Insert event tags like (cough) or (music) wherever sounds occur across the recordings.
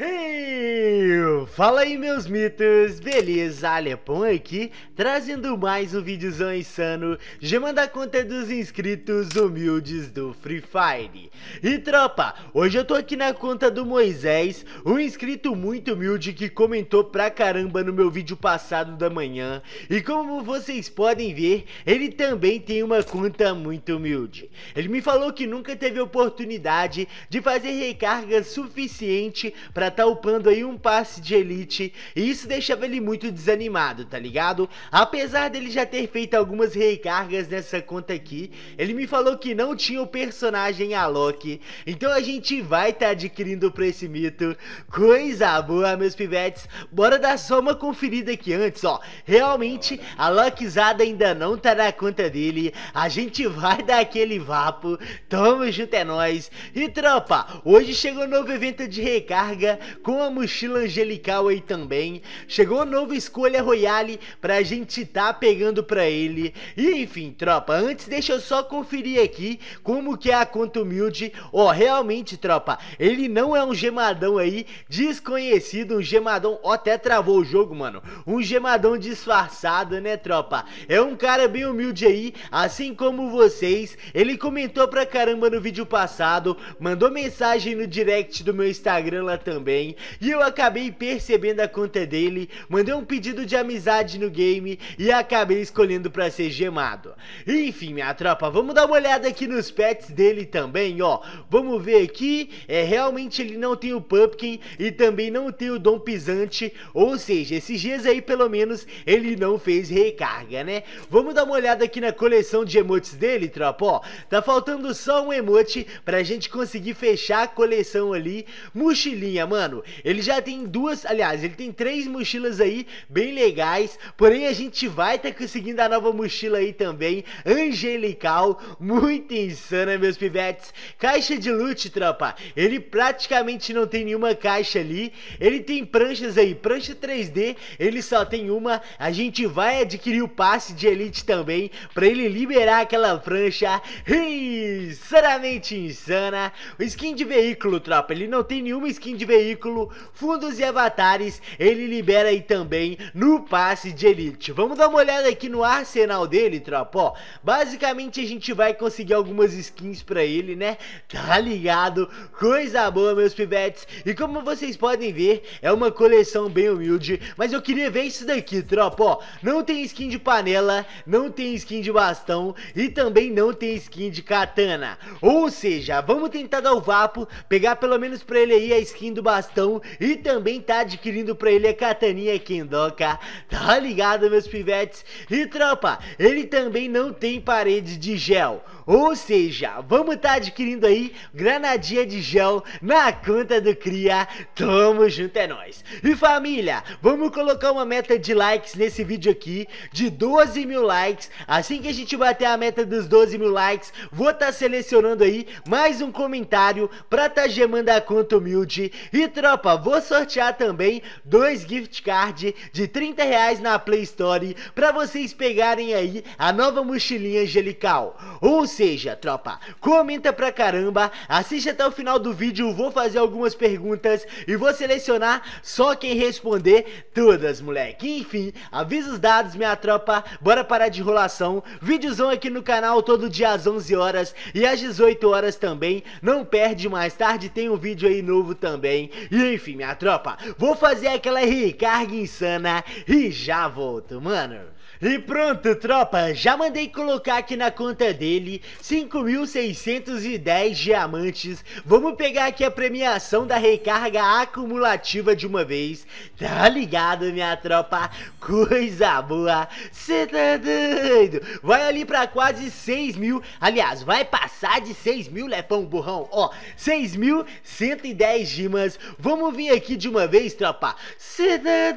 Hey! Fala aí meus mitos, beleza? Alepon aqui, trazendo mais um vídeozão insano, gemando a conta dos inscritos humildes do Free Fire. E tropa, hoje eu tô aqui na conta do Moisés, um inscrito muito humilde que comentou pra caramba no meu vídeo passado da manhã. E como vocês podem ver, ele também tem uma conta muito humilde. Ele me falou que nunca teve oportunidade de fazer recarga suficiente pra tá upando aí um passe de elite Elite e isso deixava ele muito desanimado, tá ligado? Apesar dele já ter feito algumas recargas nessa conta aqui, ele me falou que não tinha o personagem Alok, então a gente vai tá adquirindo pra esse mito. Coisa boa, meus pivetes, bora dar só uma conferida aqui antes, ó. Realmente, a Lokizada ainda não tá na conta dele, a gente vai dar aquele vapo, tamo junto é nóis. E tropa, hoje chegou um novo evento de recarga com a mochila angelical Callaway também. Chegou a nova escolha Royale pra gente tá pegando pra ele. E enfim, tropa, antes deixa eu só conferir aqui como que é a conta humilde. Ó, oh, realmente, tropa, ele não é um gemadão aí desconhecido, um gemadão, ó, oh, até travou o jogo, mano. Um gemadão disfarçado, né, tropa? É um cara bem humilde aí, assim como vocês. Ele comentou pra caramba no vídeo passado, mandou mensagem no direct do meu Instagram lá também, e eu acabei percebendo recebendo a conta dele, mandei um pedido de amizade no game e acabei escolhendo para ser gemado. Enfim, minha tropa, vamos dar uma olhada aqui nos pets dele também, ó. Vamos ver aqui, é realmente ele não tem o Pumpkin e também não tem o Dom Pisante, ou seja, esses dias aí pelo menos ele não fez recarga, né? Vamos dar uma olhada aqui na coleção de emotes dele, tropa, ó. Tá faltando só um emote pra gente conseguir fechar a coleção ali. Mochilinha, mano, ele já tem duas aliás, ele tem três mochilas aí bem legais, porém a gente vai estar tá conseguindo a nova mochila aí também, angelical, muito insana, meus pivetes. Caixa de loot, tropa, ele praticamente não tem nenhuma caixa ali, ele tem pranchas aí, prancha 3D, ele só tem uma, a gente vai adquirir o passe de elite também, pra ele liberar aquela prancha insanamente insana. O skin de veículo, tropa, ele não tem nenhuma skin de veículo, fundos e avatares ele libera aí também no passe de elite. Vamos dar uma olhada aqui no arsenal dele, tropa, ó. Basicamente a gente vai conseguir algumas skins pra ele, né? Tá ligado? Coisa boa, meus pivetes. E como vocês podem ver, é uma coleção bem humilde, mas eu queria ver isso daqui, tropa, ó. Não tem skin de panela, não tem skin de bastão e também não tem skin de katana. Ou seja, vamos tentar dar o vapo, pegar pelo menos pra ele aí a skin do bastão e também tá adquirindo pra ele a é Catania Kendoka. Tá ligado, meus pivetes? E tropa, ele também não tem parede de gel. Ou seja, vamos estar tá adquirindo aí granadinha de gel na conta do Cria. Tamo junto, é nóis. E família, vamos colocar uma meta de likes nesse vídeo aqui, de 12 mil likes. Assim que a gente bater a meta dos 12 mil likes, vou estar tá selecionando aí mais um comentário pra tá gemando a conta humilde. E tropa, vou sortear também dois gift card de 30 reais na Play Store pra vocês pegarem aí a nova mochilinha angelical. Ou seja, seja, tropa, comenta pra caramba, assiste até o final do vídeo, vou fazer algumas perguntas e vou selecionar só quem responder todas, moleque. Enfim, avisa os dados, minha tropa, bora parar de enrolação. Vídeozão aqui no canal todo dia às 11 horas e às 18 horas também. Não perde, mais tarde tem um vídeo aí novo também. E enfim, minha tropa, vou fazer aquela recarga insana e já volto, mano. E pronto, tropa, já mandei colocar aqui na conta dele 5.610 diamantes. Vamos pegar aqui a premiação da recarga acumulativa de uma vez. Tá ligado, minha tropa? Coisa boa, cê tá doido? Vai ali pra quase 6.000 mil, aliás, vai passar de 6.000, mil, lepão burrão, ó, 6.110 dimas. Vamos vir aqui de uma vez, tropa, cê tá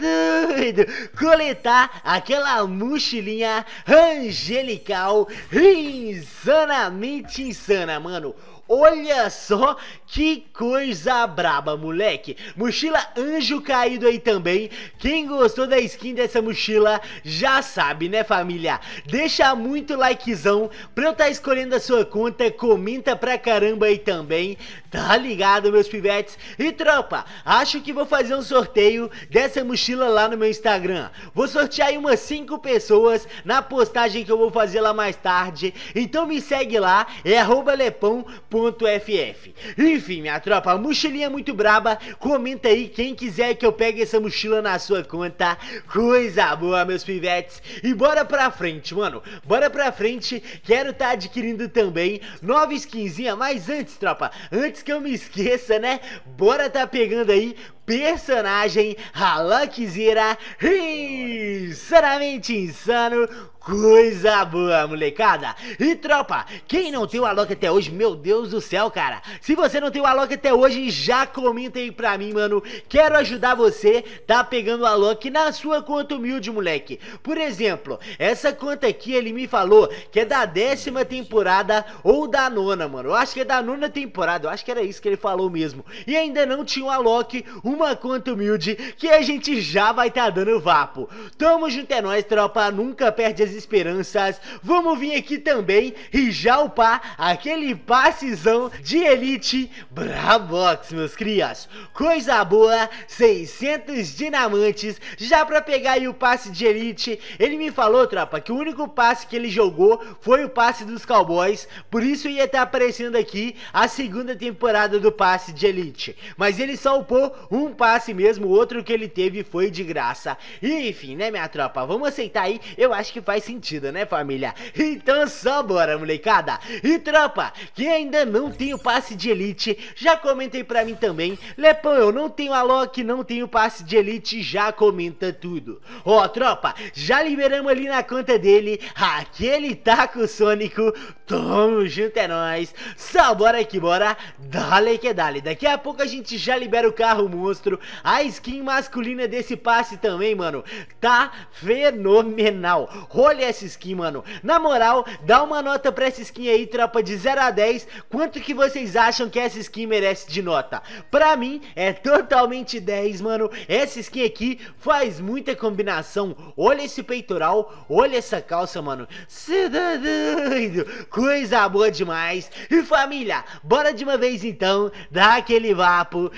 doido? Coletar aquela música mochilinha angelical insanamente insana, mano. Olha só que coisa braba, moleque. Mochila anjo caído aí também. Quem gostou da skin dessa mochila já sabe, né, família? Deixa muito likezão pra eu estar tá escolhendo a sua conta. Comenta pra caramba aí também. Tá ligado, meus pivetes? E tropa acho que vou fazer um sorteio dessa mochila lá no meu Instagram. Vou sortear aí umas 5 pessoas na postagem que eu vou fazer lá mais tarde. Então me segue lá, é lepão.ff. Enfim, minha tropa, a mochilinha é muito braba. Comenta aí quem quiser que eu pegue essa mochila na sua conta. Coisa boa, meus pivetes. E bora pra frente, mano. Bora pra frente. Quero tá adquirindo também nova skinzinha. Mas antes, tropa, antes que eu me esqueça, né? Bora tá pegando aí personagem Halakzira Insanamente Insano Coisa boa, molecada! E tropa, quem não tem o Alok até hoje, meu Deus do céu, cara! Se você não tem o Alok até hoje, já comenta aí pra mim, mano. Quero ajudar você, tá pegando o Alok na sua conta humilde, moleque. Por exemplo, essa conta aqui, ele me falou que é da décima temporada ou da nona, mano. Eu acho que é da nona temporada, eu acho que era isso que ele falou mesmo. E ainda não tinha o Alok, uma conta humilde, que a gente já vai tá dando vapo. Tamo junto é nóis, tropa, nunca perde as esperanças. Vamos vir aqui também e já upar aquele passezão de elite Brabox, meus crias. Coisa boa, 600 dinamantes já pra pegar aí o passe de elite. Ele me falou, tropa, que o único passe que ele jogou foi o passe dos Cowboys, por isso ia estar tá aparecendo aqui a segunda temporada do passe de elite. Mas ele só upou um passe mesmo, o outro que ele teve foi de graça. E, enfim, né, minha tropa, vamos aceitar aí, eu acho que faz sentido, né família? Então só bora molecada! E tropa, que ainda não tem o passe de elite, já comentei pra mim também, Lepão eu não tenho Loki, não tenho passe de elite, já comenta tudo. Ó tropa, já liberamos ali na conta dele aquele taco sônico, tamo junto é nóis, só bora que bora, dale que dale, daqui a pouco a gente já libera o carro monstro, a skin masculina desse passe também mano, tá fenomenal, olha Olha essa skin, mano. Na moral, dá uma nota pra essa skin aí, tropa, de 0 a 10. Quanto que vocês acham que essa skin merece de nota? Pra mim, é totalmente 10, mano. Essa skin aqui faz muita combinação. Olha esse peitoral, olha essa calça, mano. Cê tá doido? Coisa boa demais. E família, bora de uma vez então dar aquele vapo.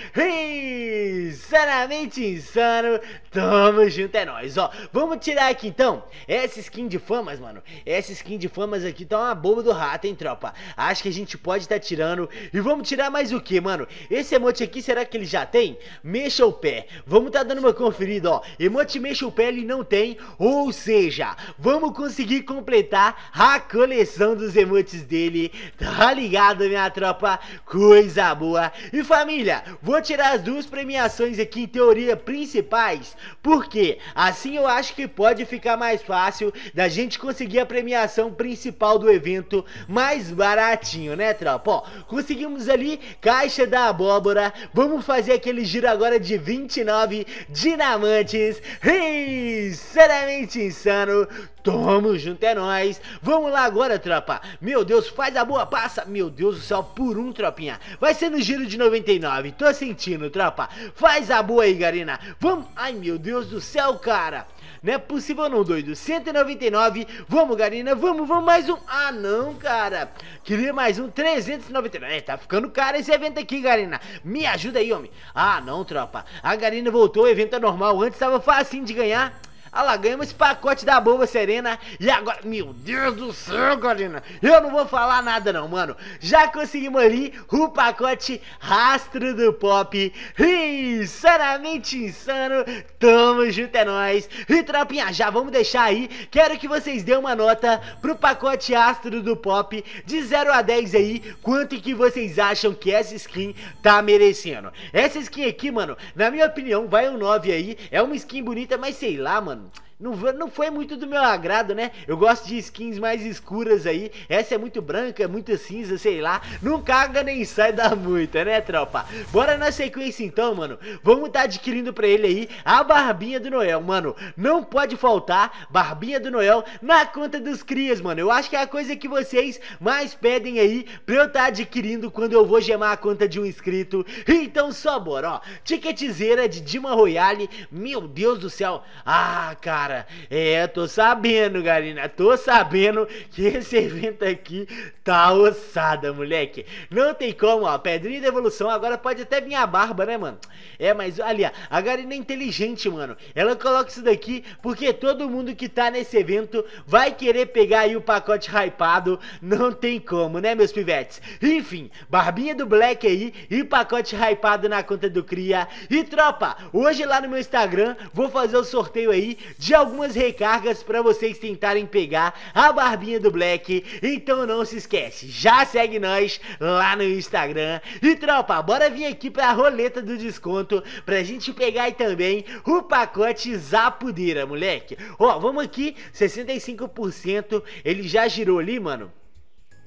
Insanamente insano Tamo junto, é nóis, ó. Vamos tirar aqui então. Essa skin de famas, mano. Essa skin de famas aqui tá uma boba do rato, hein, tropa. Acho que a gente pode tá tirando. E vamos tirar mais o que, mano? Esse emote aqui, será que ele já tem? Mexa o pé. Vamos tá dando uma conferida, ó. Emote mexa o pé, ele não tem. Ou seja, vamos conseguir completar a coleção dos emotes dele. Tá ligado, minha tropa? Coisa boa. E família, vou tirar as duas premiações aqui em teoria principais porque assim eu acho que pode ficar mais fácil da gente conseguir a premiação principal do evento mais baratinho, né, tropa? Ó, conseguimos ali caixa da abóbora. Vamos fazer aquele giro agora de 29 dinamantes. sinceramente seriamente insano. Tamo junto, é nóis. Vamos lá agora, tropa. Meu Deus, faz a boa passa. Meu Deus do céu, por um, tropinha. Vai ser no giro de 99. Tô sentindo, tropa. Faz a boa aí, Garina. Vamos. Ai, meu Deus do céu, cara. Não é possível não, doido. 199. Vamos, Garina. Vamos, vamos. Mais um. Ah, não, cara. Queria mais um. 399. É, tá ficando caro esse evento aqui, Garina. Me ajuda aí, homem. Ah, não, tropa. A Garina voltou. O evento é normal. Antes tava facinho de ganhar. Olha lá, ganhamos esse pacote da boba serena. E agora, meu Deus do céu, galera. Eu não vou falar nada não, mano. Já conseguimos ali o pacote rastro do pop. Insanamente insano. Tamo junto, é nóis. E tropinha, já vamos deixar aí. Quero que vocês dêem uma nota pro pacote astro do pop de 0 a 10 aí. Quanto que vocês acham que essa skin tá merecendo? Essa skin aqui, mano, na minha opinião, vai um 9 aí. É uma skin bonita, mas sei lá, mano. Não, não foi muito do meu agrado, né? Eu gosto de skins mais escuras aí. Essa é muito branca, é muito cinza, sei lá. Não caga nem sai da muita, né, tropa? Bora na sequência então, mano. Vamos tá adquirindo pra ele aí a Barbinha do Noel, mano. Não pode faltar Barbinha do Noel na conta dos crias, mano. Eu acho que é a coisa que vocês mais pedem aí pra eu tá adquirindo quando eu vou gemar a conta de um inscrito. Então só bora, ó. Ticketzeira de Dima Royale. Meu Deus do céu. Ah, cara cara. É, tô sabendo, Garina. Tô sabendo que esse evento aqui tá ossada, moleque. Não tem como, ó. Pedrinha da evolução. Agora pode até vir a barba, né, mano? É, mas ali, ó, a Garina é inteligente, mano. Ela coloca isso daqui porque todo mundo que tá nesse evento vai querer pegar aí o pacote hypado. Não tem como, né, meus pivetes? Enfim, barbinha do Black aí e pacote hypado na conta do Cria. E tropa, hoje lá no meu Instagram vou fazer o sorteio aí de algumas recargas para vocês tentarem pegar a barbinha do Black. Então não se esquece, já segue nós lá no Instagram. E tropa, bora vir aqui pra roleta do desconto pra gente pegar aí também o pacote Zapudeira, moleque. Ó, vamos aqui, 65% ele já girou ali, mano.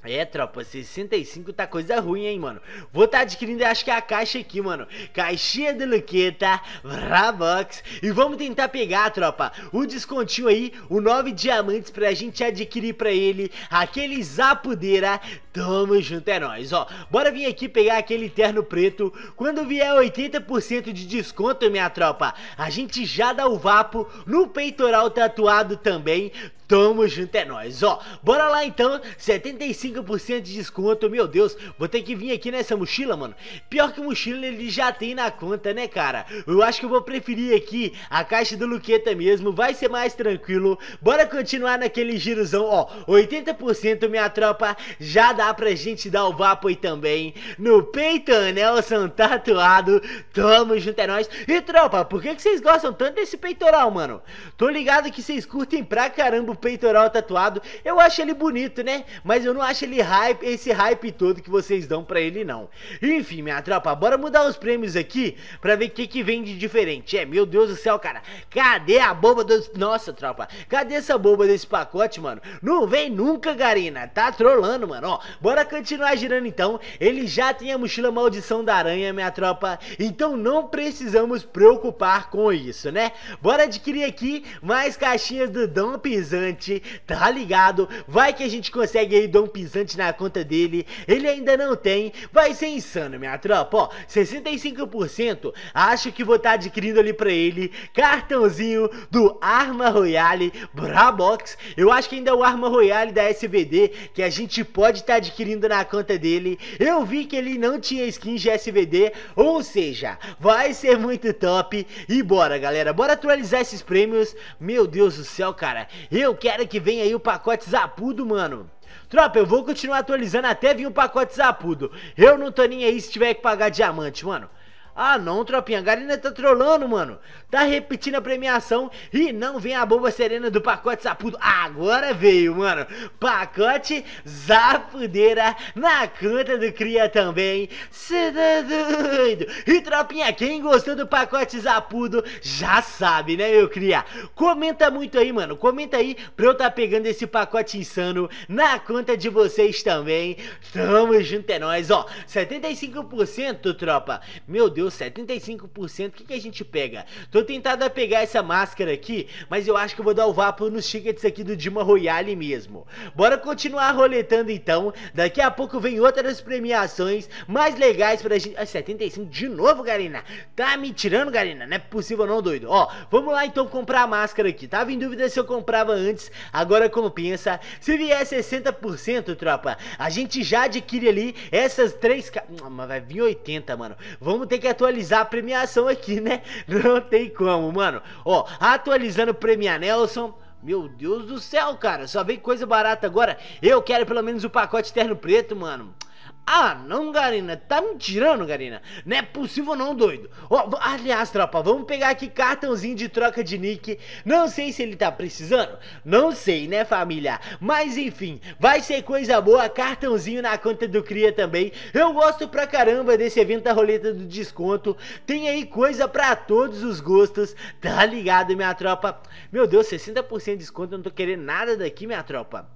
É, tropa, 65 tá coisa ruim, hein, mano. Vou tá adquirindo, acho que é a caixa aqui, mano. Caixinha de Luqueta, Rabox. E vamos tentar pegar, tropa, o descontinho aí, o 9 diamantes pra gente adquirir pra ele, aquele Zapudeira. Tamo junto, é nóis, ó. Bora vir aqui pegar aquele terno preto. Quando vier 80% de desconto, minha tropa, a gente já dá o vapo no peitoral tatuado também. Tamo junto, é nóis. Ó, bora lá então. 75% de desconto, meu Deus. Vou ter que vir aqui nessa mochila, mano. Pior que mochila ele já tem na conta, né, cara? Eu acho que eu vou preferir aqui a caixa do Luqueta mesmo. Vai ser mais tranquilo. Bora continuar naquele girozão, ó. 80% minha tropa. Já dá pra gente dar o vapo aí também. No peito, Nelson tatuado. Tamo junto, é nóis. E tropa, por que, que vocês gostam tanto desse peitoral, mano? Tô ligado que vocês curtem pra caramba peitoral tatuado. Eu acho ele bonito, né? Mas eu não acho ele hype, esse hype todo que vocês dão pra ele, não. Enfim, minha tropa, bora mudar os prêmios aqui pra ver o que, que vem de diferente. É, meu Deus do céu, cara. Cadê a boba dos. Nossa, tropa. Cadê essa boba desse pacote, mano? Não vem nunca, Garina. Tá trolando, mano. Ó, bora continuar girando então. Ele já tem a mochila maldição da aranha, minha tropa. Então não precisamos preocupar com isso, né? Bora adquirir aqui mais caixinhas do Dom Pisan pisante, tá ligado? Vai que a gente consegue aí dar um pisante na conta dele. Ele ainda não tem, vai ser insano, minha tropa. Ó, 65% acho que vou estar tá adquirindo ali pra ele cartãozinho do Arma Royale Brabox. Eu acho que ainda é o Arma Royale da SVD que a gente pode estar tá adquirindo na conta dele. Eu vi que ele não tinha skin de SVD, ou seja, vai ser muito top. E bora, galera, bora atualizar esses prêmios. Meu Deus do céu, cara, eu quero que venha aí o pacote Zapudo, mano. Tropa, eu vou continuar atualizando até vir o pacote Zapudo. Eu não tô nem aí se tiver que pagar diamante, mano. Ah não, tropinha, a Garina tá trolando, mano. Tá repetindo a premiação e não vem a bomba serena do pacote sapudo. Agora veio, mano. Pacote zapudeira na conta do Cria também. Cê tá doido? E tropinha, quem gostou do pacote zapudo já sabe, né, meu Cria? Comenta muito aí, mano. Comenta aí pra eu tá pegando esse pacote insano na conta de vocês também. Tamo junto, é nóis. Ó, 75%, tropa. Meu Deus deu 75%. O que, que a gente pega? Tô tentado a pegar essa máscara aqui, mas eu acho que eu vou dar o vapor nos tickets aqui do Dima Royale mesmo. Bora continuar roletando então. Daqui a pouco vem outras premiações mais legais pra gente... Ah, 75 de novo, Garina. Tá me tirando, Garina? Não é possível não, doido. Ó, vamos lá então comprar a máscara aqui. Tava em dúvida se eu comprava antes, agora compensa. Se vier 60%, tropa, a gente já adquire ali essas três... Mas vai vir 80, mano. Vamos ter que atualizar a premiação aqui, né? (laughs) Não tem como, mano. Ó, atualizando o Premia Nelson. Meu Deus do céu, cara. Só vem coisa barata agora. Eu quero pelo menos o pacote terno preto, mano. Ah, não, Garina, tá me tirando, Garina. Não é possível não, doido. Oh, aliás, tropa, vamos pegar aqui cartãozinho de troca de nick. Não sei se ele tá precisando. Não sei, né, família? Mas enfim, vai ser coisa boa, cartãozinho na conta do Cria também. Eu gosto pra caramba desse evento da roleta do desconto. Tem aí coisa pra todos os gostos. Tá ligado, minha tropa? Meu Deus, 60% de desconto, eu não tô querendo nada daqui, minha tropa.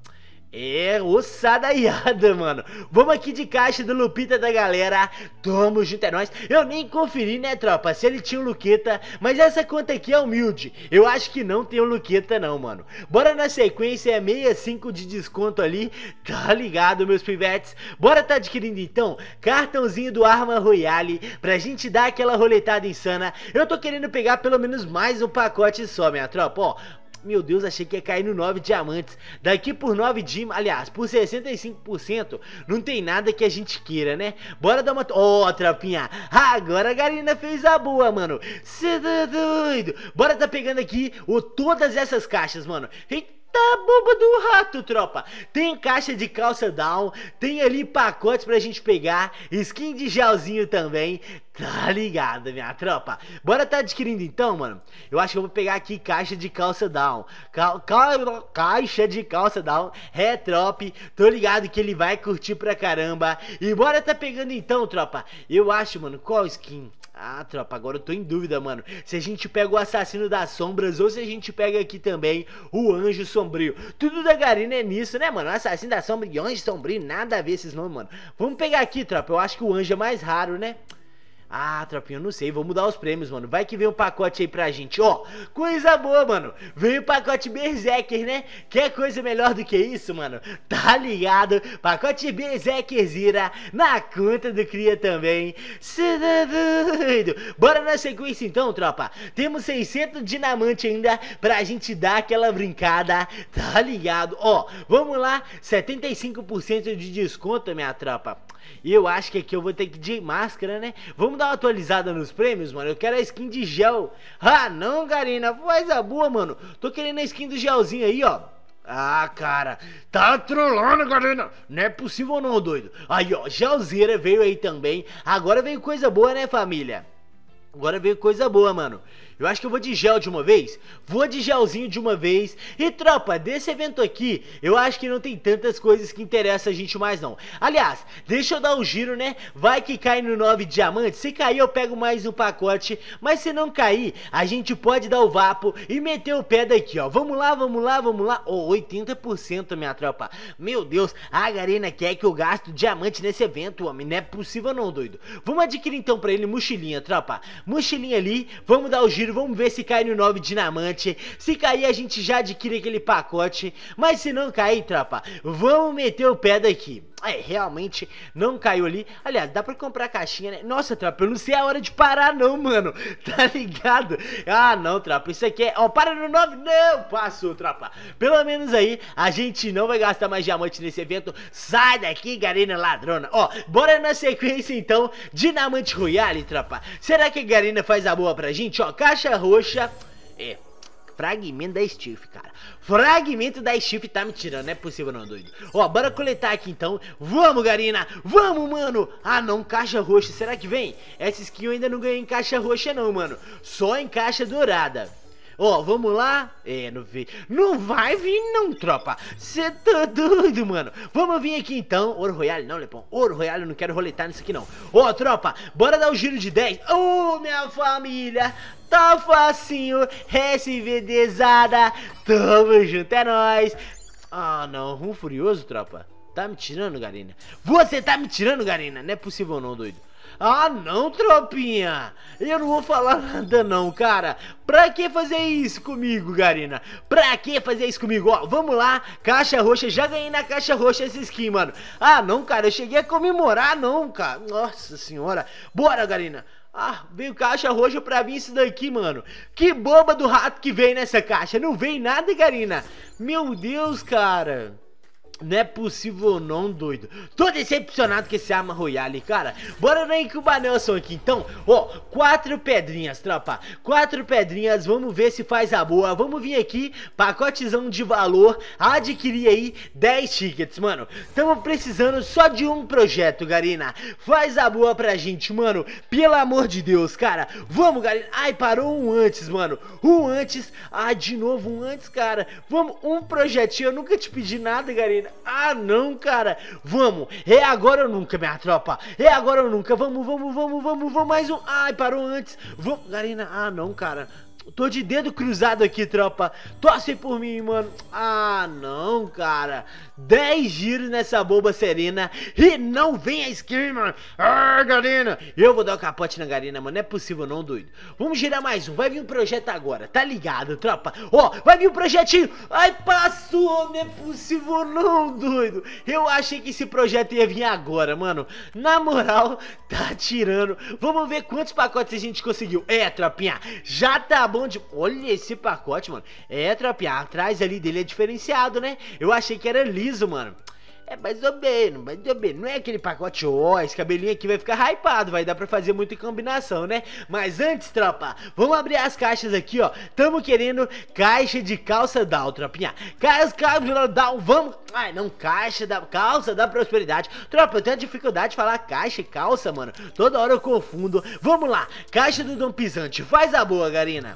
É, ossada iada, (laughs) mano. Vamos aqui de caixa do Lupita da galera. Tamo junto, é nóis. Eu nem conferi, né, tropa, se ele tinha o um Luqueta. Mas essa conta aqui é humilde. Eu acho que não tem o um Luqueta, não, mano. Bora na sequência, é 65 de desconto ali. Tá ligado, meus pivetes? Bora tá adquirindo, então, cartãozinho do Arma Royale pra gente dar aquela roletada insana. Eu tô querendo pegar pelo menos mais um pacote só, minha tropa. Ó, meu Deus, achei que ia cair no 9 diamantes. Daqui por 9 diamantes, aliás, por 65%, não tem nada que a gente queira, né? Bora dar uma... Ó, oh, tropinha, agora a Garina fez a boa, mano. Cê tá doido? Bora tá pegando aqui o, todas essas caixas, mano. Eita! Tá boba do rato, tropa. Tem caixa de calça down, tem ali pacotes pra gente pegar, skin de gelzinho também. Tá ligado, minha tropa? Bora tá adquirindo então, mano? Eu acho que eu vou pegar aqui caixa de calça down. Ca ca caixa de calça down, retrop. É trop Tô ligado que ele vai curtir pra caramba. E bora tá pegando então, tropa. Eu acho, mano, qual skin? Ah, tropa, agora eu tô em dúvida, mano. Se a gente pega o Assassino das Sombras ou se a gente pega aqui também o Anjo Sombrio. Tudo da Garina é nisso, né, mano? Assassino das Sombras e Anjo Sombrio, nada a ver esses nomes, mano. Vamos pegar aqui, tropa. Eu acho que o Anjo é mais raro, né? Ah, tropinha, eu não sei, vou mudar os prêmios, mano. Vai que vem um pacote aí pra gente. Ó, coisa boa, mano. Veio o pacote Berserker, né? Quer coisa melhor do que isso, mano? Tá ligado? Pacote Berserker Zira na conta do Cria também. Cê tá doido? Bora na sequência então, tropa. Temos 600 dinamante ainda pra gente dar aquela brincada, tá ligado? Ó, vamos lá, 75% de desconto, minha tropa. E eu acho que aqui eu vou ter que ir de máscara, né? Vamos dar uma atualizada nos prêmios, mano. Eu quero a skin de gel. Ah, não, Karina. Faz a boa, mano. Tô querendo a skin do gelzinho aí, ó. Ah, cara, tá trolando, galera. Não é possível não, doido. Aí, ó, gelzeira veio aí também. Agora veio coisa boa, né, família? Agora veio coisa boa, mano. Eu acho que eu vou de gel de uma vez. Vou de gelzinho de uma vez. E tropa, desse evento aqui, eu acho que não tem tantas coisas que interessam a gente mais não. Aliás, deixa eu dar um giro, né? Vai que cai no 9 diamantes. Se cair, eu pego mais um pacote. Mas se não cair, a gente pode dar o vapo e meter o pé daqui, ó. Vamos lá, vamos lá, vamos lá. Oh, 80% minha tropa. Meu Deus, a Garena quer que eu gaste diamante nesse evento, homem. Não é possível não, doido. Vamos adquirir então pra ele mochilinha, tropa. Mochilinha ali, vamos dar o giro dinheiro, vamos ver se cai no 9 Dinamante. Se cair, a gente já adquire aquele pacote. Mas se não cair, tropa, vamos meter o pé daqui. É, realmente não caiu ali. Aliás, dá pra comprar caixinha, né? Nossa, Trapa, eu não sei a hora de parar não, mano. (laughs) Tá ligado? Ah, não, Trapa, isso aqui é... Ó, oh, para no 9, não, passou, Trapa. Pelo menos aí, a gente não vai gastar mais diamante nesse evento. Sai daqui, Garena ladrona. Ó, bora na sequência, então, Dinamante Royale, Trapa. Será que a Garena faz a boa pra gente? Ó, caixa roxa... É, Fragmento da Stiff, cara. Fragmento da Stiff tá me tirando, não é possível não, doido. Ó, bora coletar aqui então. Vamos, Garina! Vamos, mano! Ah, não, caixa roxa. Será que vem? Essa skin eu ainda não ganhei em caixa roxa não, mano. Só em caixa dourada. Ó, oh, vamos lá? É, não vi. Não vai vir não, tropa. Você tá doido, mano. Vamos vir aqui então. Ouro Royale não, Lepão. Ouro Royale, eu não quero roletar nisso aqui não. Ó, oh, tropa, bora dar o um giro de 10. Ô, oh, minha família tá facinho, SVDzada, tamo junto, é nóis. Ah, não, um furioso, tropa? Tá me tirando, Garina? Você tá me tirando, Garina? Não é possível não, doido. Ah, não, tropinha. Eu não vou falar nada não, cara. Pra que fazer isso comigo, Garina? Pra que fazer isso comigo? Ó, vamos lá. Caixa roxa. Já ganhei na caixa roxa essa skin, mano. Ah, não, cara. Eu cheguei a comemorar, não, cara. Nossa senhora. Bora, Garina. Ah, veio caixa roxa pra vir isso daqui, mano. Que boba do rato que vem nessa caixa. Não vem nada, Karina. Meu Deus, cara. Não é possível não, doido. Tô decepcionado com esse arma royale, cara. Bora na incuba Nelson aqui, então. Ó, quatro pedrinhas, tropa. Quatro pedrinhas, vamos ver se faz a boa. Vamos vir aqui, pacotezão de valor. Adquirir aí 10 tickets, mano. Tamo precisando só de um projeto, Garina. Faz a boa pra gente, mano. Pelo amor de Deus, cara. Vamos, Garina. Ai, parou um antes, mano. Um antes. Ah, de novo um antes, cara. Vamos, um projetinho. Eu nunca te pedi nada, Garina. Ah, não, cara. Vamos. É agora ou nunca, minha tropa. É agora ou nunca. Vamos, vamos, vamos, vamos, vamos. Mais um. Ai, parou antes. Vamos. Garina. ah, não, cara. Tô de dedo cruzado aqui, tropa. Torce por mim, mano. Ah, não, cara. Dez giros nessa boba serena e não vem a esquema. Ah, Garina. Eu vou dar o um capote na Garina, mano. Não é possível não, doido. Vamos girar mais um. Vai vir um projeto agora. Tá ligado, tropa? Ó, oh, vai vir um projetinho. Ai, passou. Não é possível não, doido. Eu achei que esse projeto ia vir agora, mano. Na moral, tá tirando. Vamos ver quantos pacotes a gente conseguiu. É, tropinha. Já tá bom de. Olha esse pacote, mano. É, tropinha, atrás ali dele é diferenciado, né? Eu achei que era liso, mano. É mais ou menos, mais ou menos. Não é aquele pacote, ó, esse cabelinho aqui vai ficar hypado, vai dar pra fazer muita combinação, né? Mas antes, tropa, vamos abrir as caixas aqui, ó. Tamo querendo caixa de calça down, tropinha. Caixa, de calça down, vamos... Ai, não, caixa da... Calça da prosperidade. Tropa, eu tenho dificuldade de falar caixa e calça, mano. Toda hora eu confundo. Vamos lá, caixa do Dom Pisante. Faz a boa, Garina.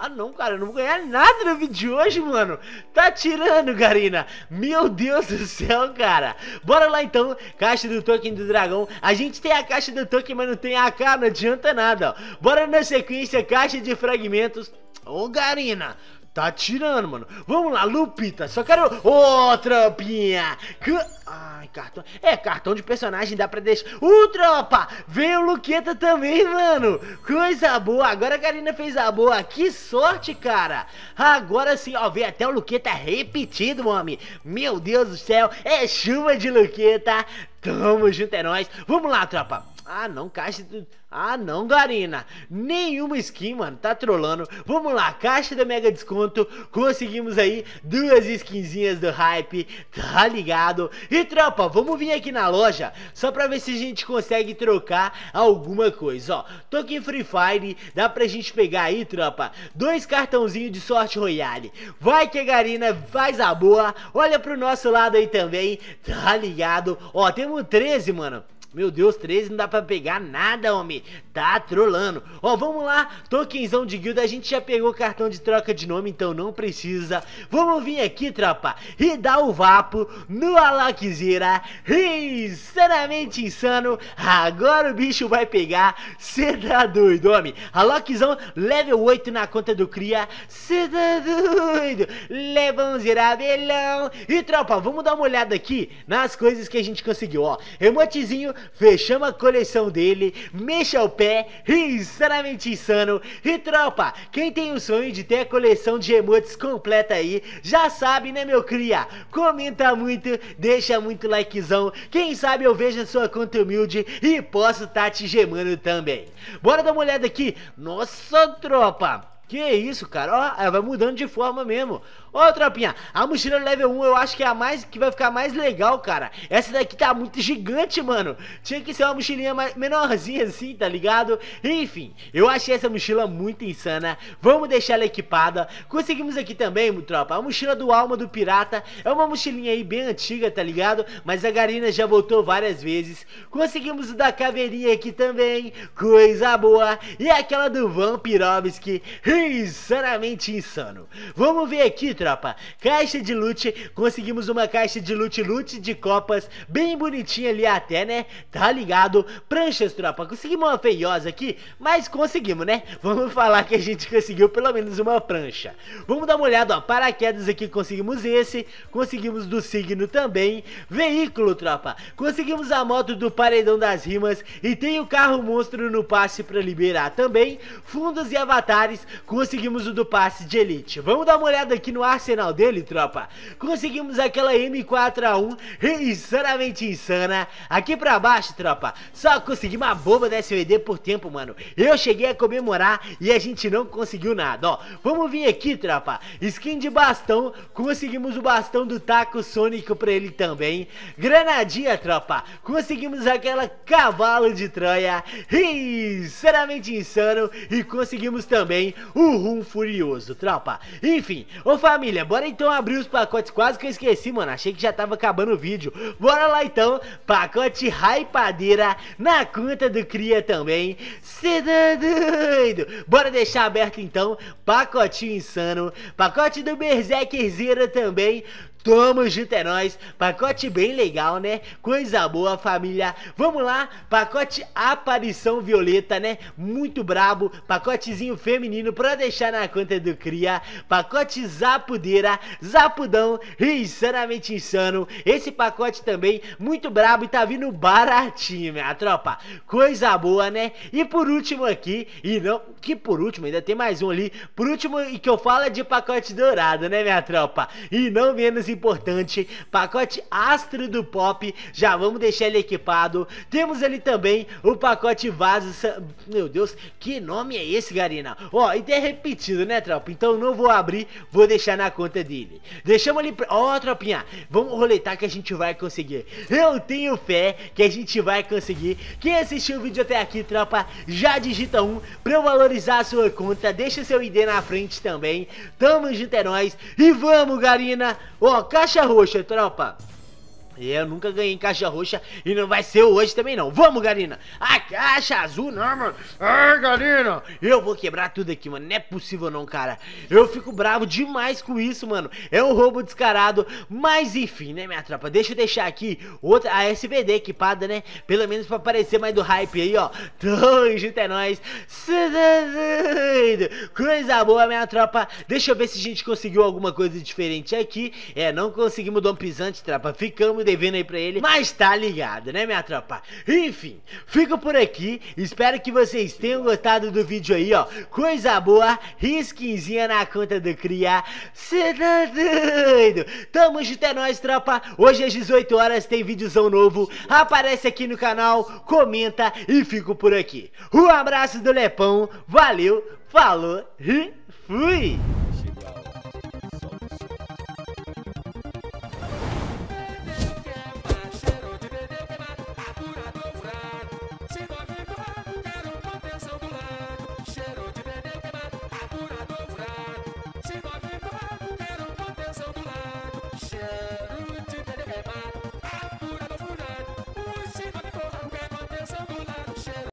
Ah não, cara, eu não vou ganhar nada no vídeo de hoje, mano. Tá tirando, Garina. Meu Deus do céu, cara. Bora lá então, caixa do token do dragão. A gente tem a caixa do token, mas não tem a AK, não adianta nada. Ó. Bora na sequência, caixa de fragmentos. Ô, Garina, Tá tirando, mano. Vamos lá, Lupita. Só quero... Ô, oh, trampinha. Ai, cartão... É, cartão de personagem dá pra deixar... Ô, uh, tropa! Veio o Luqueta também, mano. Coisa boa. Agora a Karina fez a boa. Que sorte, cara. Agora sim, ó. Veio até o Luqueta repetido, homem. Meu Deus do céu. É chuva de Luqueta. Tamo junto, é nóis. Vamos lá, tropa. Ah, não, caixa do. Ah, não, Garina. Nenhuma skin, mano. Tá trolando. Vamos lá, caixa do mega desconto. Conseguimos aí duas skinzinhas do hype. Tá ligado? E tropa, vamos vir aqui na loja só pra ver se a gente consegue trocar alguma coisa. Ó, tô em Free Fire. Dá pra gente pegar aí, tropa, dois cartãozinhos de sorte royale. Vai que a Garina faz a boa. Olha pro nosso lado aí também. Tá ligado? Ó, temos 13, mano. Meu Deus, 13 não dá pra pegar nada, homem. Tá trolando. Ó, vamos lá. Tokenzão de guilda. A gente já pegou cartão de troca de nome, então não precisa. Vamos vir aqui, tropa. E dar o vapo no Alakzira. Insanamente insano. Agora o bicho vai pegar. Cê tá doido, homem. Alakzão, level 8 na conta do Cria. Cê tá doido. Levão zirabelão. E, tropa, vamos dar uma olhada aqui nas coisas que a gente conseguiu, ó. Emotezinho fechamos a coleção dele, mexa o pé, sinceramente insano. E tropa, quem tem o sonho de ter a coleção de emotes completa aí, já sabe, né, meu cria? Comenta muito, deixa muito likezão. Quem sabe eu vejo a sua conta humilde e posso tá te gemando também. Bora dar uma olhada aqui. Nossa, tropa! Que isso, cara? Ó, ela vai mudando de forma mesmo. Ô, tropinha, a mochila level 1 eu acho que é a mais que vai ficar mais legal, cara. Essa daqui tá muito gigante, mano. Tinha que ser uma mochilinha mais, menorzinha assim, tá ligado? Enfim, eu achei essa mochila muito insana. Vamos deixar ela equipada. Conseguimos aqui também, tropa, a mochila do Alma do Pirata. É uma mochilinha aí bem antiga, tá ligado? Mas a Garina já voltou várias vezes. Conseguimos o da Caveirinha aqui também. Coisa boa. E aquela do Vampirovski. Insanamente insano. Vamos ver aqui, tropa tropa. Caixa de loot, conseguimos uma caixa de loot, loot de copas, bem bonitinha ali até, né? Tá ligado? Pranchas, tropa, conseguimos uma feiosa aqui, mas conseguimos, né? Vamos falar que a gente conseguiu pelo menos uma prancha. Vamos dar uma olhada, ó, paraquedas aqui, conseguimos esse, conseguimos do signo também, veículo, tropa, conseguimos a moto do paredão das rimas e tem o carro monstro no passe pra liberar também, fundos e avatares, conseguimos o do passe de elite. Vamos dar uma olhada aqui no arsenal dele, tropa, conseguimos aquela M4A1 insanamente insana. Aqui pra baixo, tropa, só consegui uma bomba da SVD por tempo, mano. Eu cheguei a comemorar e a gente não conseguiu nada, ó. Vamos vir aqui, tropa, skin de bastão, conseguimos o bastão do taco sônico pra ele também. Granadinha, tropa, conseguimos aquela cavalo de Troia insanamente insano e conseguimos também o rum furioso, tropa. Enfim, o falar família, bora então abrir os pacotes. Quase que eu esqueci, mano. Achei que já tava acabando o vídeo. Bora lá então. Pacote hypadeira na conta do Cria também. Cê tá doido? Bora deixar aberto então. Pacotinho insano. Pacote do Berserker Zero também. Tamo junto é nóis. Pacote bem legal, né? Coisa boa, família. Vamos lá. Pacote Aparição Violeta, né? Muito brabo. Pacotezinho feminino pra deixar na conta do Cria. Pacote Zapudeira, Zapudão, insanamente insano. Esse pacote também, muito brabo e tá vindo baratinho, minha tropa. Coisa boa, né? E por último aqui, e não, que por último, ainda tem mais um ali. Por último, e que eu falo é de pacote dourado, né, minha tropa? E não menos importante importante, pacote Astro do Pop, já vamos deixar ele equipado. Temos ali também o pacote Vaso, meu Deus, que nome é esse, Garina? Ó, e é repetido, né, tropa? Então não vou abrir, vou deixar na conta dele. Deixamos ali, ó, tropinha, vamos roletar que a gente vai conseguir. Eu tenho fé que a gente vai conseguir. Quem assistiu o vídeo até aqui, tropa, já digita um pra eu valorizar a sua conta, deixa seu ID na frente também. Tamo junto é nóis e vamos, Garina! Ó, caixa roxa, tropa. E é, eu nunca ganhei caixa roxa e não vai ser hoje também não. Vamos, Garina! A caixa azul não, mano! Ai, Garina! Eu vou quebrar tudo aqui, mano. Não é possível não, cara. Eu fico bravo demais com isso, mano. É um roubo descarado. Mas enfim, né, minha tropa? Deixa eu deixar aqui outra, a SVD equipada, né? Pelo menos pra aparecer mais do hype aí, ó. Tão junto é nóis. Tá coisa boa, minha tropa. Deixa eu ver se a gente conseguiu alguma coisa diferente aqui. É, não conseguimos Dom Pisante, tropa. Ficamos devendo aí pra ele, mas tá ligado, né, minha tropa? Enfim, fico por aqui. Espero que vocês tenham gostado do vídeo aí, ó. Coisa boa, risquinzinha na conta do Cria. Cê tá doido? Tamo junto, é nóis, tropa. Hoje às 18 horas tem vídeozão novo. Aparece aqui no canal, comenta e fico por aqui. Um abraço do Lepão, valeu, falou e fui!